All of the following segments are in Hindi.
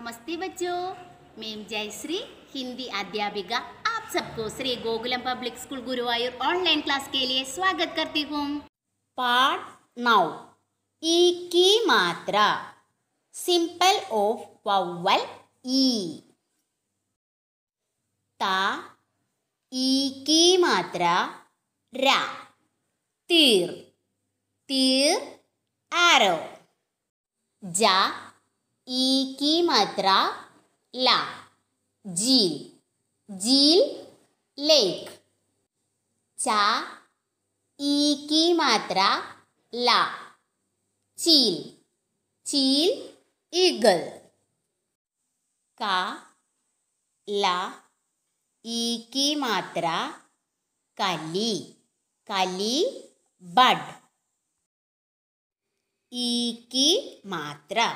नमस्ते बच्चों मैं जयश्री हिंदी अध्यापिका आप सबको Shri Gokulam public school Guruvayur online class के लिए स्वागत करती हूँ पार्ट नौ ई की मात्रा सिंपल ऑफ वावल ई ता ई की मात्रा रा तीर तीर एरो जा ई e की मात्रा ला झील झील लेक चा ई e की मात्रा ला चील चील ईगल का ला ई e की मात्रा काली काली बड ई की मात्रा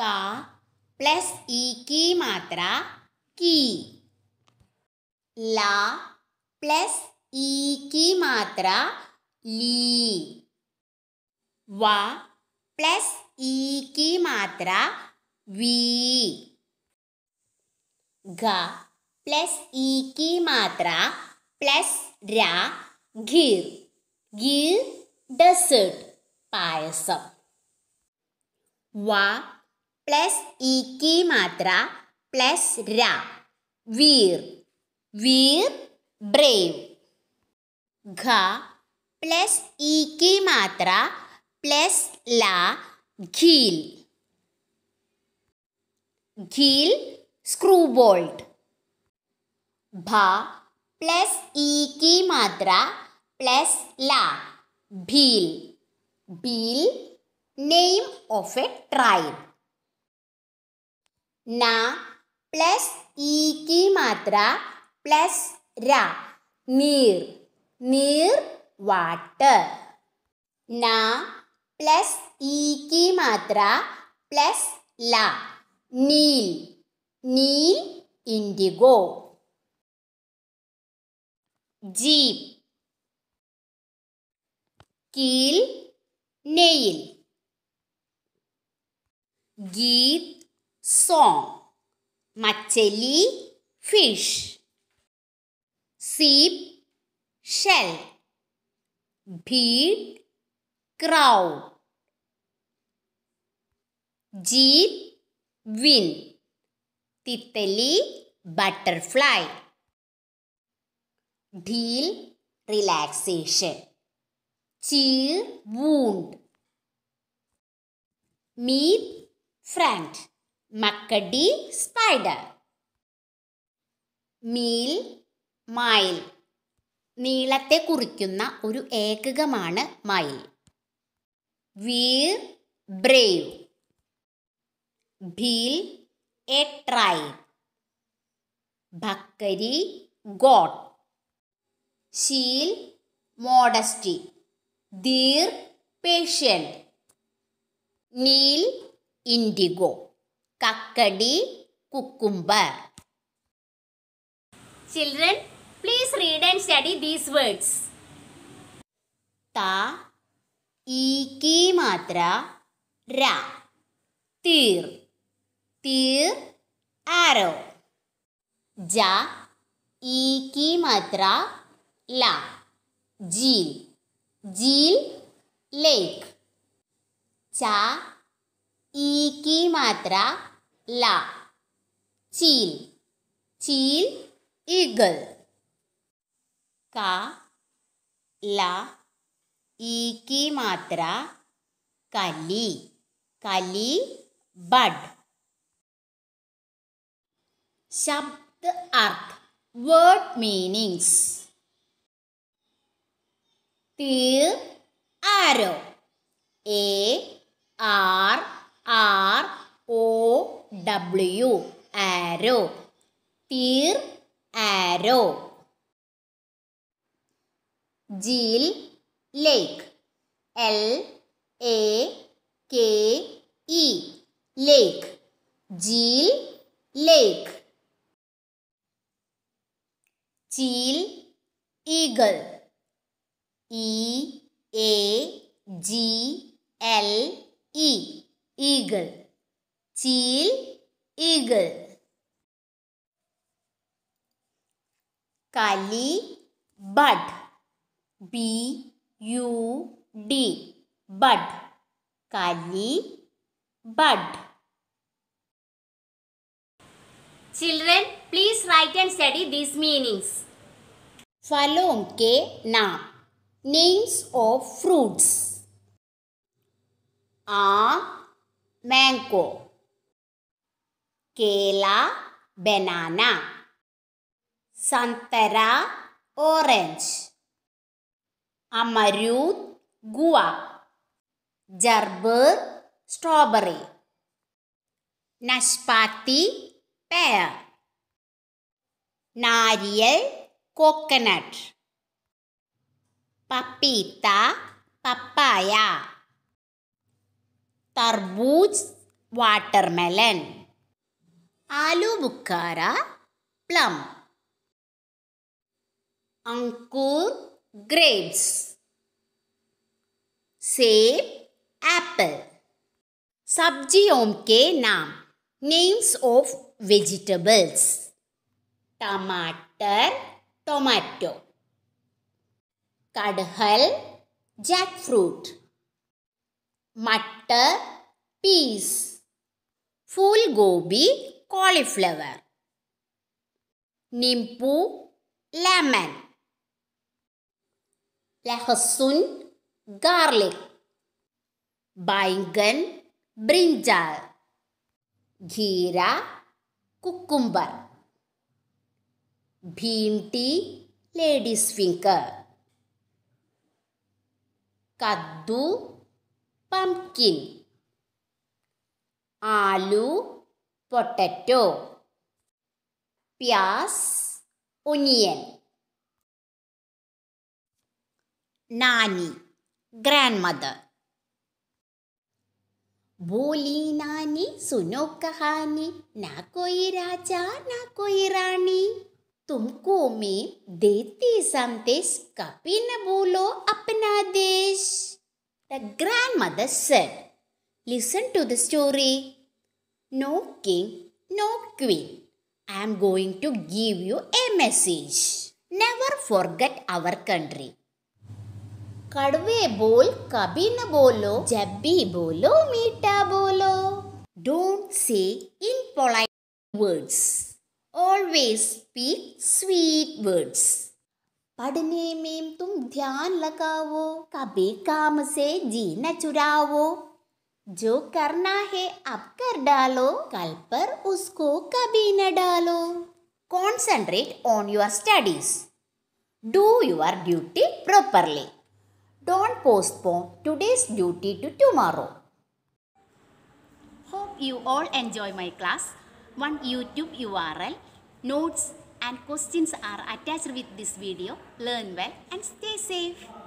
का प्लस ई की मात्रा की ला प्लस ई की मात्रा ली वा प्लस ई की मात्रा वी घा प्लस ई की मात्रा प्लस रा गिर गिर डसट पायसम वा प्लस ई e की मात्रा प्लस रा वीर वीर ब्रेव घा प्लस ई की मात्रा प्लस ला घील घील स्क्रू बोल्ट भा प्लस ई की मात्रा प्लस ला Bhil Bhil name of a tribe ना प्लस ई की मात्रा प्लस रा नीर नीर वाटर ना प्लस ई की मात्रा प्लस ला नील नील इंडिगो जीप कील नेल गीत song. Macheli, fish. Sheep, shell. Beat. crowd. Jeep, Win. Titli, butterfly. Deal, relaxation. Cheer, wound. Meet, friend. മക്കഡി സ്പൈഡർ മീൽ മൈൽ നീളത്തെ കുറിക്കുന്ന ഒരു ഏകകമാണ് മൈൽ വീർ ബ്രേവ് ഭീൽ എ ട്രൈ ഭക്കരി ഗോഡ് ഷീൽ മോഡസ്റ്റി ദീർ പേഷ്യൻ നീൽ indigo kakadi cucumber. Children, please read and study these words. Ta, e ki matra, ra. Tir, tir, arrow. Ja, e ki matra, la. Jeel, jeel, lake. Cha, e ki matra ला चील चील ईगल का ला ई की मात्रा काली काली बड शब्द अर्थ word meanings. Tir A R W arrow तीर arrow झील lake L A K E lake झील lake चील eagle E A G L E eagle चील eagle काली बड बी यू डी बड काली बड children please write and study this meanings फलों के नाम नेम्स ऑफ फ्रूट्स आ मैंगो കേല ബനാന സന്തര ഓറഞ്ച് അമരൂത് ഗുവ ജർബർ സ്ട്രോബെറി നഷ്പാത്തി പേർ നാരിയൽ കോക്കനട്ട് പപ്പീത്ത പപ്പായ തർബൂജ് വാട്ടർമെലൻ आलू बुखारा प्लम अंकुर ग्रेप्स सेब एप्पल सब्जियों के नाम नेम्स ऑफ वेजिटेबल्स टमाटर टोमेटो कड़हल जैक फ्रूट मटर पीस फूल गोभी cauliflower. Nimbu lemon. Lahasun garlic. baingan, brinjal. Ghira cucumber. Bhimti lady's finger. Kaddu pumpkin. Aloo, potato प्याज onion नानी grandmother बोली नानी सुनो कहानी ना कोई राजा ना कोई रानी तुमको मैं देती संदेश कभी न भूलो अपना देश The grandmother said, Listen to the story. No king, no queen. I am going to give you a message. Never forget our country. Kadwe bol, kabina bolo, jabbi bolo, meeta bolo. Don't say impolite words. Always speak sweet words. पढ़ने में तुम ध्यान लगाओ कभी काम से जी न चुराओ जो करना है अब कर डालो कल पर उसको कभी न डालो concentrate on your studies do your duty properly don't postpone today's duty to tomorrow. Hope you all enjoy my class. One YouTube URL, notes and questions are attached with this video. Learn well and stay safe.